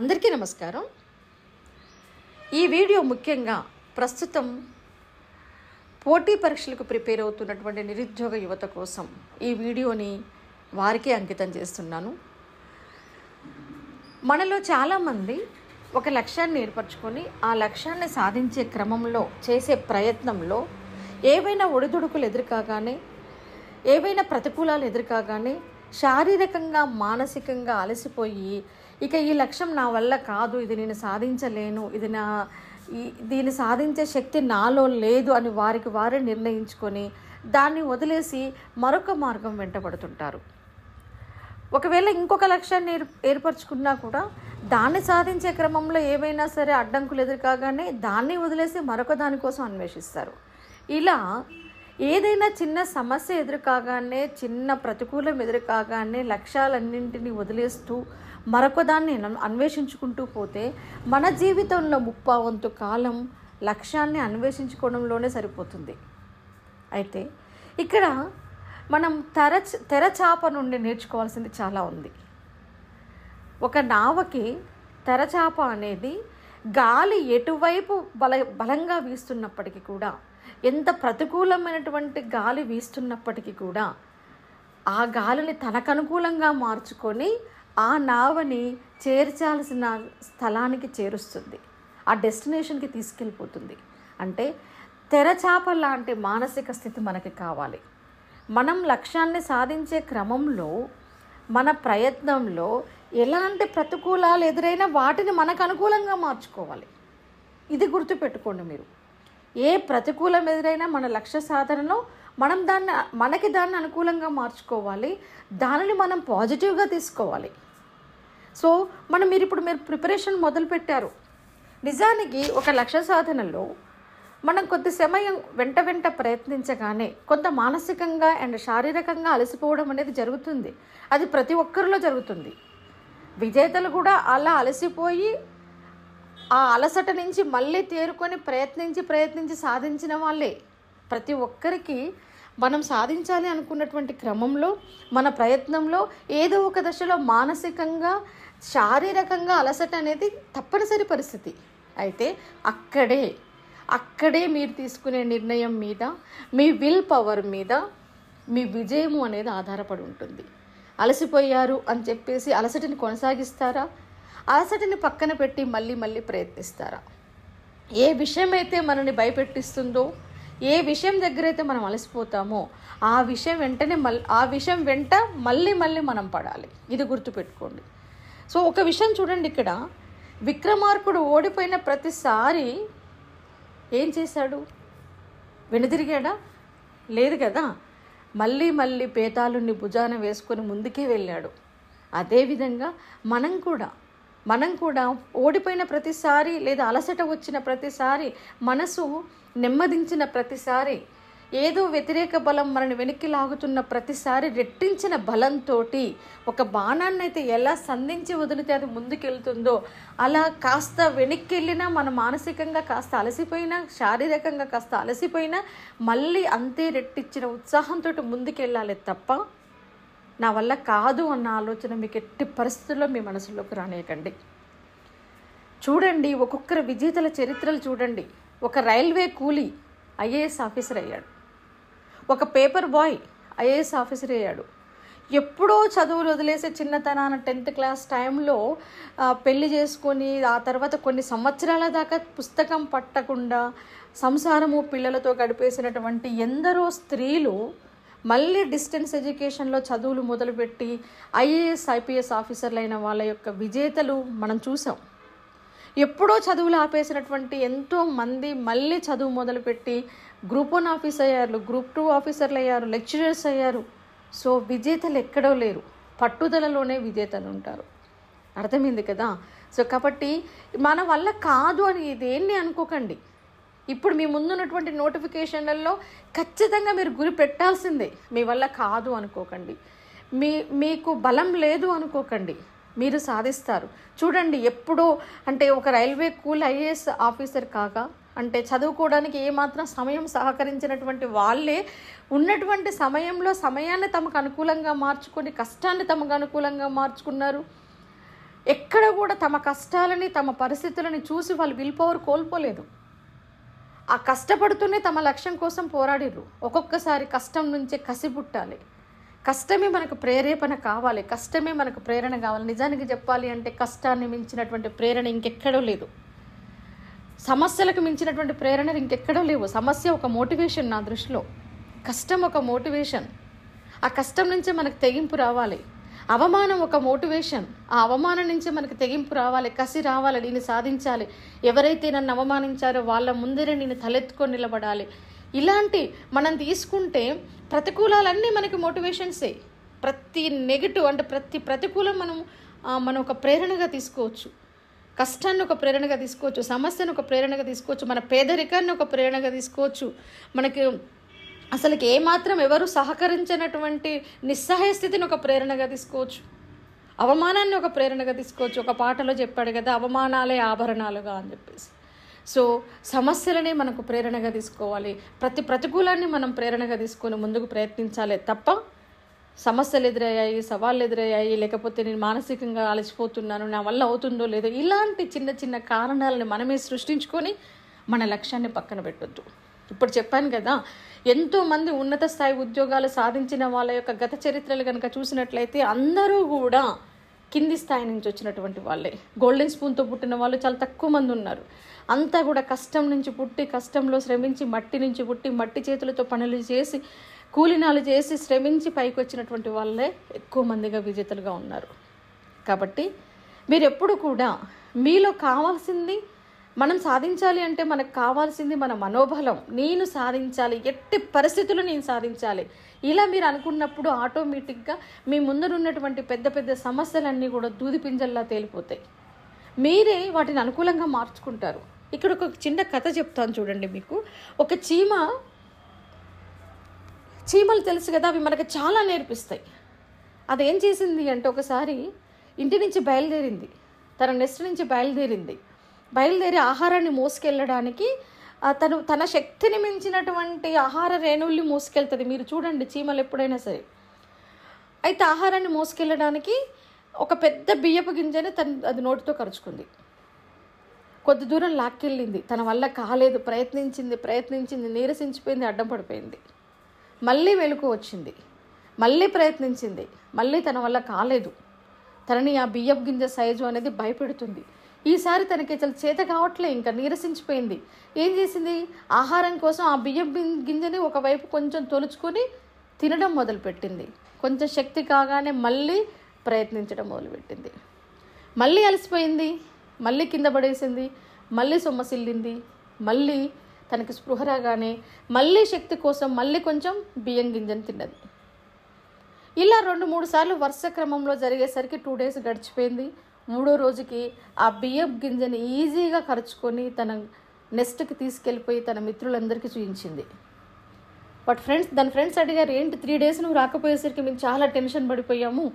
అందరికీ నమస్కారం ఈ వీడియో ముఖ్యంగా ప్రస్తుతం పోటీ పరీక్షలకు ప్రిపేర్ అవుతున్నటువంటి నిరుద్యోగ యువత కోసం ఈ వీడియోని వారికే అంకితం చేస్తున్నాను మనలో చాలామంది ఒక లక్ష్యాన్ని ఏర్పరచుకొని ఆ లక్ష్యాన్ని సాధించే క్రమంలో చేసే ప్రయత్నంలో ఏవైనా ఒడిదుడుకులు ఎదురుకాగానే ఏవైనా ప్రతికూలాలు ఎదురుకాగానే శారీరకంగా మానసికంగా అలసిపోయి ఇక ఈ లక్ష్యం నా వల్ల కాదు ఇది నేను సాధించలేను ఇది నా దీన్ని సాధించే శక్తి నాలో లేదు అని వారికి వారే నిర్ణయించుకొని దాన్ని వదిలేసి మరొక మార్గం వెంటబడుతుంటారు ఒకవేళ ఇంకొక లక్ష్యాన్ని ఏర్ ఏర్పరచుకున్నా కూడా దాన్ని సాధించే క్రమంలో ఏవైనా సరే అడ్డంకులు ఎదురుకాగానే దాన్ని వదిలేసి మరొక దానికోసం అన్వేషిస్తారు ఇలా ఏదైనా చిన్న సమస్య ఎదురుకాగానే చిన్న ప్రతికూలం ఎదురుకాగానే లక్ష్యాలన్నింటినీ వదిలేస్తూ మరొక దాన్ని అన్వేషించుకుంటూ పోతే మన జీవితంలో ముప్పా వంతు కాలం లక్ష్యాన్ని అన్వేషించుకోవడంలోనే సరిపోతుంది అయితే ఇక్కడ మనం తెర తెరచాప నుండి నేర్చుకోవాల్సింది చాలా ఉంది ఒక నావకి తెరచాప అనేది గాలి ఎటువైపు బల బలంగా వీస్తున్నప్పటికీ కూడా ఎంత ప్రతికూలమైనటువంటి గాలి వీస్తున్నప్పటికీ కూడా ఆ గాలిని తనకు అనుకూలంగా మార్చుకొని ఆ నావని చేర్చాల్సిన స్థలానికి చేరుస్తుంది ఆ డెస్టినేషన్కి తీసుకెళ్ళిపోతుంది అంటే తెరచాప లాంటి మానసిక స్థితి మనకి కావాలి మనం లక్ష్యాన్ని సాధించే క్రమంలో మన ప్రయత్నంలో ఎలాంటి ప్రతికూలాలు ఎదురైనా వాటిని మనకు అనుకూలంగా మార్చుకోవాలి ఇది గుర్తుపెట్టుకోండి మీరు ఏ ప్రతికూలం ఎదురైనా మన లక్ష్య సాధనలో మనం దాన్ని మనకి దాన్ని అనుకూలంగా మార్చుకోవాలి దానిని మనం పాజిటివ్గా తీసుకోవాలి సో మనం మీరు ఇప్పుడు మీరు ప్రిపరేషన్ మొదలుపెట్టారు నిజానికి ఒక లక్ష్య సాధనలో మనం కొద్ది సమయం వెంట వెంట ప్రయత్నించగానే కొంత మానసికంగా అండ్ శారీరకంగా అలసిపోవడం అనేది జరుగుతుంది అది ప్రతి ఒక్కరిలో జరుగుతుంది విజేతలు కూడా అలా అలసిపోయి ఆ అలసట నుంచి మళ్ళీ తేరుకొని ప్రయత్నించి ప్రయత్నించి సాధించిన వాళ్ళే ప్రతి ఒక్కరికి మనం సాధించాలి అనుకున్నటువంటి క్రమంలో మన ప్రయత్నంలో ఏదో ఒక దశలో మానసికంగా శారీరకంగా అలసట అనేది తప్పనిసరి పరిస్థితి అయితే అక్కడే అక్కడే మీరు తీసుకునే నిర్ణయం మీద మీ విల్ పవర్ మీద మీ విజయము అనేది ఆధారపడి ఉంటుంది అలసిపోయారు అని చెప్పేసి అలసటని కొనసాగిస్తారా అలసటని పక్కన పెట్టి మళ్ళీ మళ్ళీ ప్రయత్నిస్తారా ఏ విషయం అయితే మనని భయపెట్టిస్తుందో ఏ విషయం దగ్గర అయితే మనం అలసిపోతామో ఆ విషయం వెంటనే మళ్ళీ ఆ విషయం వెంట మళ్ళీ మళ్ళీ మనం పడాలి ఇది గుర్తుపెట్టుకోండి సో ఒక విషయం చూడండి ఇక్కడ విక్రమార్కుడు ఓడిపోయిన ప్రతిసారి ఏం చేశాడు వెనుదిరిగాడా లేదు కదా మళ్ళీ మళ్ళీ పేతాలుని భుజాన వేసుకొని ముందుకే వెళ్ళాడు అదేవిధంగా మనం కూడా మనం కూడా ఓడిపోయిన ప్రతిసారి లేదా అలసట వచ్చిన ప్రతిసారి మనసు నెమ్మదించిన ప్రతిసారి ఏదో వ్యతిరేక బలం మనని వెనక్కి లాగుతున్న ప్రతిసారి రెట్టించిన బలంతో ఒక బాణాన్ని అయితే ఎలా సంధించి వదిలితే అది ముందుకెళ్తుందో అలా కాస్త వెనక్కి వెళ్ళినా మన మానసికంగా కాస్త అలసిపోయినా శారీరకంగా కాస్త అలసిపోయినా మళ్ళీ అంతే రెట్టించిన ఉత్సాహంతో ముందుకెళ్ళాలి తప్ప నా వల్ల కాదు అన్న ఆలోచన మీకు ఎట్టి పరిస్థితుల్లో మీ మనసులోకి రానియకండి చూడండి ఒక్కొక్కరు విజేతల చరిత్రలు చూడండి ఒక రైల్వే కూలీ ఐఏఎస్ ఆఫీసర్ అయ్యాడు ఒక పేపర్ బాయ్ ఐఏఎస్ ఆఫీసర్ అయ్యాడు ఎప్పుడో చదువులు వదిలేసే చిన్నతనాన టెన్త్ క్లాస్ టైంలో పెళ్లి చేసుకొని ఆ తర్వాత కొన్ని సంవత్సరాల దాకా పుస్తకం పట్టకుండా సంసారము పిల్లలతో గడిపేసినటువంటి ఎందరో స్త్రీలు మళ్ళీ డిస్టెన్స్ ఎడ్యుకేషన్లో చదువులు మొదలుపెట్టి ఐఏఎస్ ఐపీఎస్ ఆఫీసర్లైన వాళ్ళ యొక్క విజేతలు మనం చూసాం ఎప్పుడో చదువులు ఆపేసినటువంటి ఎంతో మంది మళ్ళీ చదువు మొదలుపెట్టి గ్రూప్ వన్ ఆఫీస్ అయ్యారు గ్రూప్ టూ ఆఫీసర్లు అయ్యారు లెక్చరర్స్ అయ్యారు సో విజేతలు ఎక్కడో లేరు పట్టుదలలోనే విజేతలు ఉంటారు అర్థమైంది కదా సో కాబట్టి మన వల్ల కాదు అని ఇదేంటి అనుకోకండి ఇప్పుడు మీ ముందున్నటువంటి నోటిఫికేషన్లలో ఖచ్చితంగా మీరు గురి పెట్టాల్సిందే మీ వల్ల కాదు అనుకోకండి మీ మీకు బలం లేదు అనుకోకండి మీరు సాధిస్తారు చూడండి ఎప్పుడో అంటే ఒక రైల్వే కూల్ ఐఏఎస్ ఆఫీసర్ కాగా అంటే చదువుకోవడానికి ఏమాత్రం సమయం సహకరించినటువంటి వాళ్ళే ఉన్నటువంటి సమయంలో సమయాన్ని తమకు అనుకూలంగా మార్చుకొని కష్టాన్ని తమకు అనుకూలంగా మార్చుకున్నారు ఎక్కడ కూడా తమ కష్టాలని తమ పరిస్థితులని చూసి వాళ్ళు విల్ పవర్ కోల్పోలేదు ఆ కష్టపడుతూనే తమ లక్ష్యం కోసం పోరాడిరు ఒక్కొక్కసారి కష్టం నుంచే కసి పుట్టాలి కష్టమే మనకు ప్రేరేపణ కావాలి కష్టమే మనకు ప్రేరణ కావాలి నిజానికి చెప్పాలి అంటే కష్టాన్ని మించినటువంటి ప్రేరణ ఇంకెక్కడో లేదు సమస్యలకు మించినటువంటి ప్రేరణ ఇంకెక్కడో లేవు సమస్య ఒక మోటివేషన్ నా దృష్టిలో కష్టం ఒక మోటివేషన్ ఆ కష్టం నుంచే మనకు తెగింపు రావాలి అవమానం ఒక మోటివేషన్ ఆ అవమానం నుంచే మనకు తెగింపు రావాలి కసి రావాలి నేను సాధించాలి ఎవరైతే నన్ను అవమానించారో వాళ్ళ ముందరే నేను తలెత్తుకొని నిలబడాలి ఇలాంటి మనం తీసుకుంటే ప్రతికూలాలన్నీ మనకి మోటివేషన్సే ప్రతి నెగిటివ్ అంటే ప్రతి ప్రతికూలం మనం మనం ఒక ప్రేరణగా తీసుకోవచ్చు కష్టాన్ని ఒక ప్రేరణగా తీసుకోవచ్చు సమస్యను ఒక ప్రేరణగా తీసుకోవచ్చు మన పేదరికాన్ని ఒక ప్రేరణగా తీసుకోవచ్చు మనకి అసలుకి ఏమాత్రం ఎవరు సహకరించినటువంటి నిస్సహాయ స్థితిని ఒక ప్రేరణగా తీసుకోవచ్చు అవమానాన్ని ఒక ప్రేరణగా తీసుకోవచ్చు ఒక పాటలో చెప్పాడు కదా అవమానాలే ఆభరణాలుగా అని చెప్పేసి సో సమస్యలనే మనకు ప్రేరణగా తీసుకోవాలి ప్రతి ప్రతికూలాన్ని మనం ప్రేరణగా తీసుకొని ముందుకు ప్రయత్నించాలి తప్ప సమస్యలు ఎదురయ్యాయి సవాళ్ళు ఎదురయ్యాయి లేకపోతే నేను మానసికంగా అలసిపోతున్నాను నా వల్ల అవుతుందో లేదో ఇలాంటి చిన్న చిన్న కారణాలను మనమే సృష్టించుకొని మన లక్ష్యాన్ని పక్కన పెట్టొద్దు ఇప్పుడు చెప్పాను కదా ఎంతోమంది ఉన్నత స్థాయి ఉద్యోగాలు సాధించిన వాళ్ళ యొక్క గత చరిత్రలు కనుక చూసినట్లయితే అందరూ కూడా కింది స్థాయి నుంచి వచ్చినటువంటి వాళ్ళే గోల్డెన్ స్పూన్తో పుట్టిన వాళ్ళు చాలా తక్కువ మంది ఉన్నారు అంతా కూడా కష్టం నుంచి పుట్టి కష్టంలో శ్రమించి మట్టి నుంచి పుట్టి మట్టి చేతులతో పనులు చేసి కూలినాలు చేసి శ్రమించి పైకి వచ్చినటువంటి వాళ్ళే ఎక్కువ మందిగా విజేతలుగా ఉన్నారు కాబట్టి మీరు ఎప్పుడు కూడా మీలో కావాల్సింది మనం సాధించాలి అంటే మనకు కావాల్సింది మన మనోబలం నేను సాధించాలి ఎట్టి పరిస్థితులు నేను సాధించాలి ఇలా మీరు అనుకున్నప్పుడు ఆటోమేటిక్గా మీ ముందరున్నటువంటి పెద్ద పెద్ద సమస్యలన్నీ కూడా దూదిపింజల్లా తేలిపోతాయి మీరే వాటిని అనుకూలంగా మార్చుకుంటారు ఇక్కడ ఒక చిన్న కథ చెప్తాను చూడండి మీకు ఒక చీమ చీమలు తెలుసు కదా అవి మనకు చాలా నేర్పిస్తాయి అదేం చేసింది అంటే ఒకసారి ఇంటి నుంచి బయలుదేరింది తన నెస్ట్ నుంచి బయలుదేరింది బయలుదేరి ఆహారాన్ని మోసుకెళ్ళడానికి తను తన శక్తిని మించినటువంటి ఆహార రేణువుల్ని మోసుకెళ్తుంది మీరు చూడండి చీమలు ఎప్పుడైనా సరే అయితే ఆహారాన్ని మోసుకెళ్ళడానికి ఒక పెద్ద బియ్యపు గింజని తను అది నోటితో కరుచుకుంది కొద్ది దూరం లాక్కెళ్ళింది తన వల్ల కాలేదు ప్రయత్నించింది ప్రయత్నించింది నీరసించిపోయింది అడ్డం పడిపోయింది మళ్ళీ వెలుకు వచ్చింది మళ్ళీ ప్రయత్నించింది మళ్ళీ తన వల్ల కాలేదు తనని ఆ బియ్యపు గింజ సైజు అనేది భయపెడుతుంది ఈసారి తనకి అసలు చేత కావట్లే ఇంకా నీరసించిపోయింది ఏం చేసింది ఆహారం కోసం ఆ బియ్యం గింజని ఒకవైపు కొంచెం తొలుచుకొని తినడం మొదలుపెట్టింది కొంచెం శక్తి కాగానే మళ్ళీ ప్రయత్నించడం మొదలుపెట్టింది మళ్ళీ అలసిపోయింది మళ్ళీ కింద పడేసింది మళ్ళీ సొమ్మసిల్లింది మళ్ళీ తనకి స్పృహ రాగానే మళ్ళీ శక్తి కోసం మళ్ళీ కొంచెం బియ్యం గింజను తిన్నది ఇలా రెండు మూడు సార్లు వరుస క్రమంలో జరిగేసరికి టూ డేస్ గడిచిపోయింది మూడో రోజుకి ఆ బియ్యం గింజని ఈజీగా ఖర్చుకొని తన నెస్ట్కి తీసుకెళ్ళిపోయి తన మిత్రులందరికీ చూపించింది బట్ ఫ్రెండ్స్ దాని ఫ్రెండ్స్ అడిగారు ఏంటి త్రీ డేస్ నువ్వు రాకపోయేసరికి మేము చాలా టెన్షన్ పడిపోయాము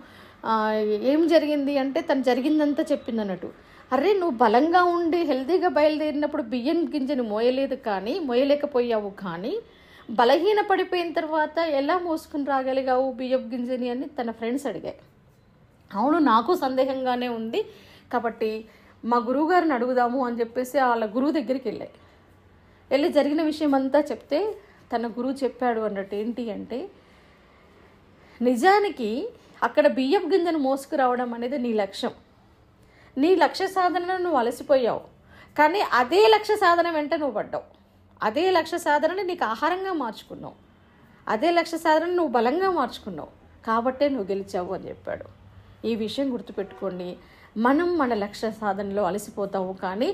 ఏం జరిగింది అంటే తను జరిగిందంతా చెప్పింది అన్నట్టు అరే నువ్వు బలంగా ఉండి హెల్తీగా బయలుదేరినప్పుడు బియ్యం గింజను మోయలేదు కానీ మోయలేకపోయావు కానీ బలహీన పడిపోయిన తర్వాత ఎలా మోసుకుని రాగలిగావు బియ్యం గింజని అని తన ఫ్రెండ్స్ అడిగాయి అవును నాకు సందేహంగానే ఉంది కాబట్టి మా గురువుగారిని అడుగుదాము అని చెప్పేసి వాళ్ళ గురువు దగ్గరికి వెళ్ళాయి వెళ్ళి జరిగిన విషయం అంతా చెప్తే తన గురువు చెప్పాడు అన్నట్టు ఏంటి అంటే నిజానికి అక్కడ బియ్యం గింజను మోసుకురావడం అనేది నీ లక్ష్యం నీ లక్ష్య సాధనను నువ్వు అలసిపోయావు కానీ అదే లక్ష్య సాధన వెంట నువ్వు పడ్డావు అదే లక్ష్య సాధనని నీకు ఆహారంగా మార్చుకున్నావు అదే లక్ష్య సాధనని నువ్వు బలంగా మార్చుకున్నావు కాబట్టే నువ్వు గెలిచావు అని చెప్పాడు ఈ విషయం గుర్తుపెట్టుకోండి మనం మన లక్ష్య సాధనలో అలసిపోతాము కానీ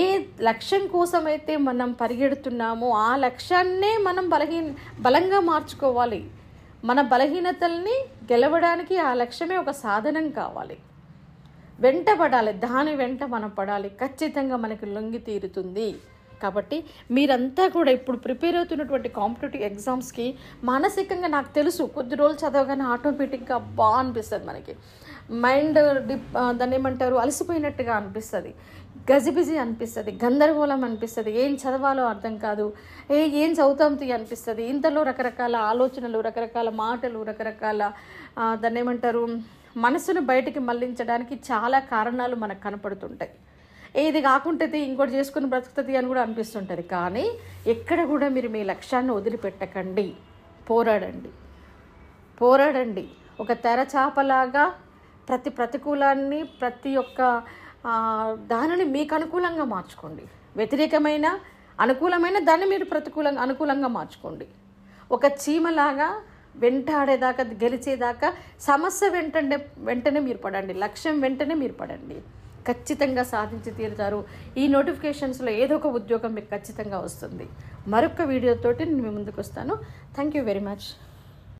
ఏ లక్ష్యం కోసమైతే మనం పరిగెడుతున్నామో ఆ లక్ష్యాన్నే మనం బలహీన బలంగా మార్చుకోవాలి మన బలహీనతల్ని గెలవడానికి ఆ లక్ష్యమే ఒక సాధనం కావాలి వెంట పడాలి దాని వెంట మనం పడాలి ఖచ్చితంగా మనకి లొంగి తీరుతుంది కాబట్టి మీరంతా కూడా ఇప్పుడు ప్రిపేర్ అవుతున్నటువంటి కాంపిటేటివ్ ఎగ్జామ్స్కి మానసికంగా నాకు తెలుసు కొద్ది రోజులు చదవగానే ఆటోమేటిక్గా బాగా అనిపిస్తుంది మనకి మైండ్ డిప్ దాన్ని ఏమంటారు అలసిపోయినట్టుగా అనిపిస్తుంది గజిబిజి అనిపిస్తుంది గందరగోళం అనిపిస్తుంది ఏం చదవాలో అర్థం కాదు ఏ ఏం చదువుతాం తీ అనిపిస్తుంది ఇంతలో రకరకాల ఆలోచనలు రకరకాల మాటలు రకరకాల దాన్ని ఏమంటారు మనసును బయటికి మళ్లించడానికి చాలా కారణాలు మనకు కనపడుతుంటాయి ఏది కాకుంటుంది ఇంకోటి చేసుకుని బ్రతుకుతుంది అని కూడా అనిపిస్తుంటుంది కానీ ఎక్కడ కూడా మీరు మీ లక్ష్యాన్ని వదిలిపెట్టకండి పోరాడండి పోరాడండి ఒక తెరచాపలాగా ప్రతి ప్రతికూలాన్ని ప్రతి ఒక్క దానిని మీకు అనుకూలంగా మార్చుకోండి వ్యతిరేకమైన అనుకూలమైన దాన్ని మీరు ప్రతికూలంగా అనుకూలంగా మార్చుకోండి ఒక చీమలాగా వెంటాడేదాకా గెలిచేదాకా సమస్య వెంటనే వెంటనే మీరు పడండి లక్ష్యం వెంటనే మీరు పడండి ఖచ్చితంగా సాధించి తీరుతారు ఈ నోటిఫికేషన్స్లో ఏదో ఒక ఉద్యోగం మీకు ఖచ్చితంగా వస్తుంది మరొక వీడియోతోటి నేను మీ ముందుకు వస్తాను థ్యాంక్ యూ వెరీ మచ్